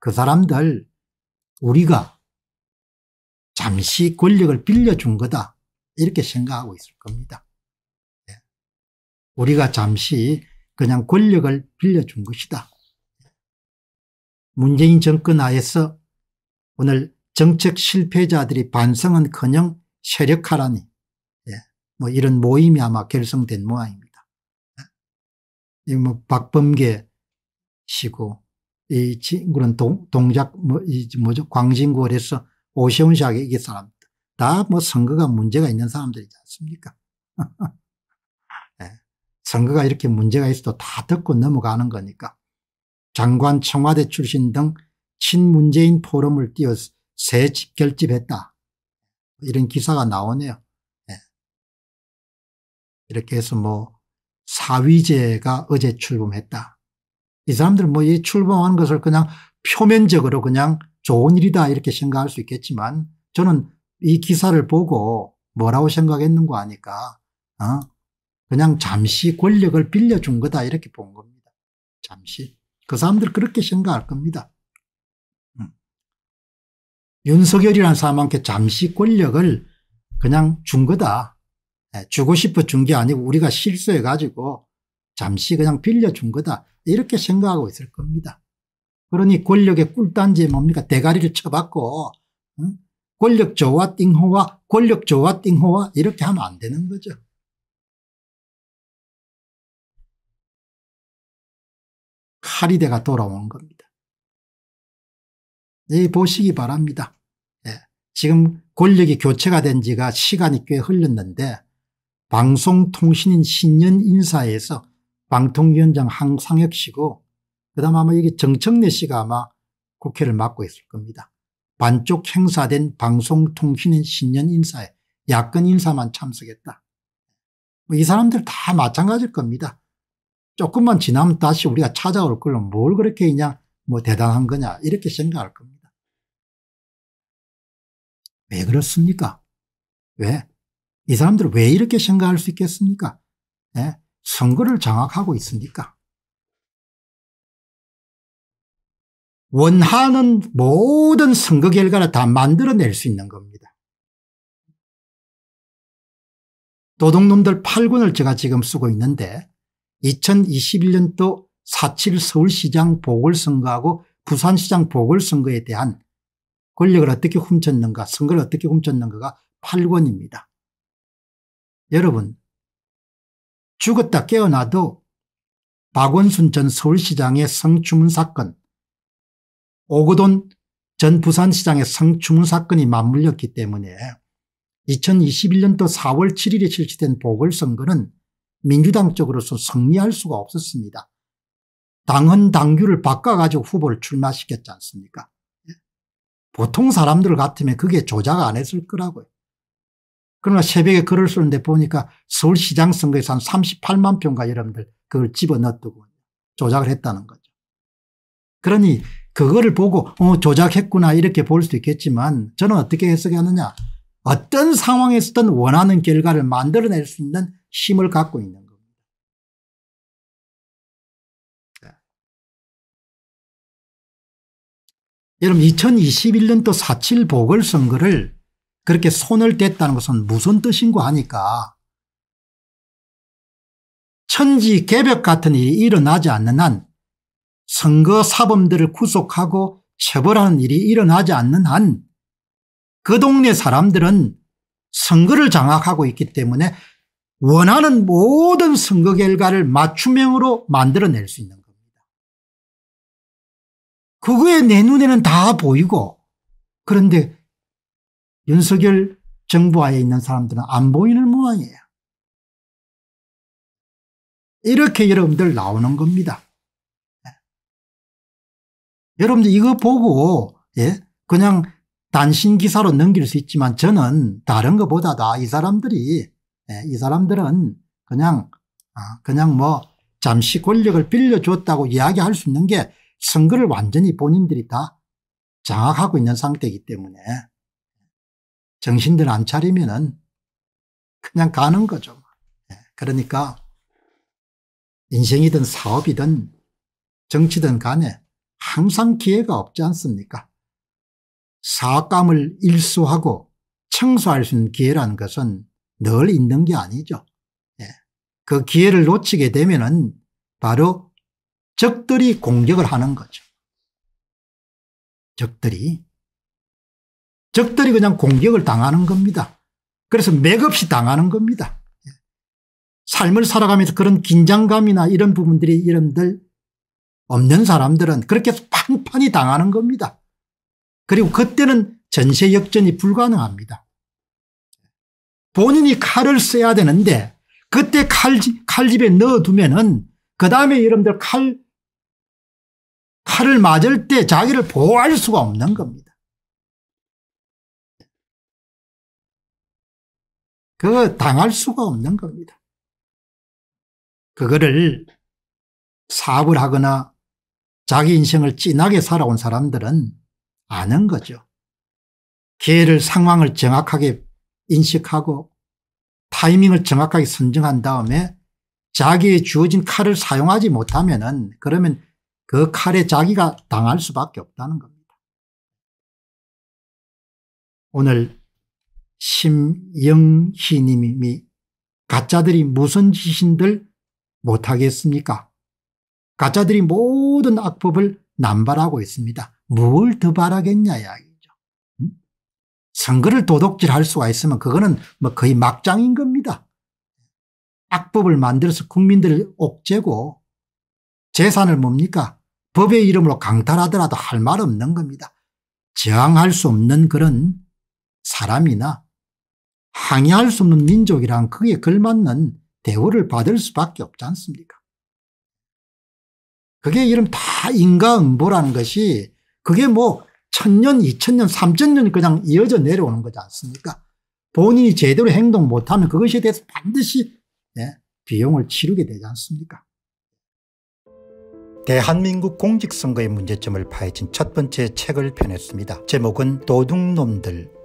그 사람들 우리가 잠시 권력을 빌려준 거다 이렇게 생각하고 있을 겁니다. 예. 우리가 잠시 그냥 권력을 빌려준 것이다. 문재인 정권 하에서 오늘 정책 실패자들이 반성은커녕 세력화라니 예. 뭐 이런 모임이 아마 결성된 모양입니다. 예. 뭐 박범계 시고 이 그런 동, 동작 뭐, 이 뭐죠 광진구를해서 오세훈 씨하게 이게 사람 다뭐 선거가 문제가 있는 사람들이지 않습니까? 네. 선거가 이렇게 문제가 있어도 다 듣고 넘어가는 거니까 장관 청와대 출신 등 친문재인 포럼을 띄워 새 결집했다. 이런 기사가 나오네요. 네. 이렇게 해서 뭐 사위제가 어제 출범했다. 이사람들뭐이 출범한 것을 그냥 표면적으로 그냥 좋은 일이다 이렇게 생각할 수 있겠지만 저는 이 기사를 보고 뭐라고 생각했는가 하니까 어? 그냥 잠시 권력을 빌려준 거다 이렇게 본 겁니다. 잠시. 그 사람들 그렇게 생각할 겁니다. 음. 윤석열이라는 사람한테 잠시 권력을 그냥 준 거다. 예, 주고 싶어 준 게 아니고 우리가 실수해가지고 잠시 그냥 빌려준 거다 이렇게 생각하고 있을 겁니다. 그러니 권력의 꿀단지에 뭡니까 대가리를 쳐봤고 응? 권력 조화 띵호와 권력 조화 띵호와 이렇게 하면 안 되는 거죠. 카리대가 돌아온 겁니다. 네, 보시기 바랍니다. 예, 지금 권력이 교체가 된 지가 시간이 꽤 흘렀는데 방송통신인 신년 인사에서 방통위원장 항상혁 씨고 그다음 아마 여기 정청래 씨가 아마 국회를 맡고 있을 겁니다. 반쪽 행사된 방송통신인 신년 인사에 야권 인사만 참석했다. 뭐이 사람들 다 마찬가지일 겁니다. 조금만 지나면 다시 우리가 찾아올 걸로 뭘 그렇게 그냥 뭐 대단한 거냐 이렇게 생각할 겁니다. 왜 그렇습니까? 왜? 이 사람들 왜 이렇게 생각할 수 있겠습니까? 네? 선거를 장악하고 있습니까? 원하는 모든 선거 결과를 다 만들어낼 수 있는 겁니다. 도둑놈들 8권을 제가 지금 쓰고 있는데 2021년도 4.7 서울시장 보궐선거하고 부산시장 보궐선거에 대한 권력을 어떻게 훔쳤는가 선거를 어떻게 훔쳤는가가 8권입니다. 여러분 죽었다 깨어나도 박원순 전 서울시장의 성추문 사건, 오거돈 전 부산시장의 성추문 사건이 맞물렸기 때문에 2021년도 4월 7일에 실시된 보궐선거는 민주당 쪽으로서 승리할 수가 없었습니다. 당헌 당규를 바꿔가지고 후보를 출마시켰지 않습니까? 예? 보통 사람들 같으면 그게 조작 안 했을 거라고요. 그러나 새벽에 글을 쓰는데 보니까 서울시장 선거에서 한 38만 표인가 여러분들 그걸 집어넣었더군요. 조작을 했다는 거죠. 그러니 그거를 보고 어, 조작했구나 이렇게 볼 수도 있겠지만 저는 어떻게 해석하느냐 어떤 상황에서든 원하는 결과를 만들어낼 수 있는 힘을 갖고 있는 겁니다. 여러분 2021년도 4.7 보궐선거를 그렇게 손을 댔다는 것은 무슨 뜻인고 하니까 천지 개벽 같은 일이 일어나지 않는 한 선거 사범들을 구속하고 처벌하는 일이 일어나지 않는 한 그 동네 사람들은 선거를 장악하고 있기 때문에 원하는 모든 선거 결과를 맞춤형으로 만들어낼 수 있는 겁니다. 그거에 내 눈에는 다 보이고 그런데 윤석열 정부하에 있는 사람들은 안 보이는 모양이에요. 이렇게 여러분들 나오는 겁니다. 네. 여러분들 이거 보고 예? 그냥 단신 기사로 넘길 수 있지만 저는 다른 것보다다 아, 이 사람들이 예? 이 사람들은 그냥 아, 그냥 뭐 잠시 권력을 빌려줬다고 이야기할 수 있는 게 선거를 완전히 본인들이 다 장악하고 있는 상태이기 때문에 정신들 안 차리면은 그냥 가는 거죠. 예, 그러니까 인생이든 사업이든 정치든 간에 항상 기회가 없지 않습니까? 사악감을 일수하고 청소할 수 있는 기회라는 것은 늘 있는 게 아니죠. 예, 그 기회를 놓치게 되면은 바로 적들이 공격을 하는 거죠. 적들이 적들이 그냥 공격을 당하는 겁니다. 그래서 맥없이 당하는 겁니다. 삶을 살아가면서 그런 긴장감이나 이런 부분들이 여러분들 없는 사람들은 그렇게 판판히 당하는 겁니다. 그리고 그때는 전세 역전이 불가능합니다. 본인이 칼을 써야 되는데 그때 칼집, 칼집에 넣어두면은 그 다음에 여러분들 칼, 칼을 맞을 때 자기를 보호할 수가 없는 겁니다. 그 당할 수가 없는 겁니다. 그거를 사업을 하거나 자기 인생을 진하게 살아온 사람들은 아는 거죠. 기회를 상황을 정확하게 인식하고 타이밍을 정확하게 선정한 다음에 자기의 주어진 칼을 사용하지 못하면 은 그러면 그 칼에 자기가 당할 수밖에 없다는 겁니다. 오늘 심영희님이 가짜들이 무슨 짓인들 못하겠습니까? 가짜들이 모든 악법을 남발하고 있습니다. 뭘 더 바라겠냐 이야기죠. 음? 선거를 도둑질할 수가 있으면 그거는 뭐 거의 막장인 겁니다. 악법을 만들어서 국민들을 옥죄고 재산을 뭡니까 법의 이름으로 강탈하더라도 할 말 없는 겁니다. 저항할 수 없는 그런 사람이나 항의할 수 없는 민족이랑 그에 걸맞는 대우를 받을 수밖에 없지 않습니까 그게 이름 다 인과응보라는 것이 그게 뭐 천년, 이천년, 삼천년 그냥 이어져 내려오는 거지 않습니까 본인이 제대로 행동 못하면 그것에 대해서 반드시 예, 비용을 치르게 되지 않습니까 대한민국 공직선거의 문제점을 파헤친 첫 번째 책을 펴냈습니다. 제목은 도둑놈들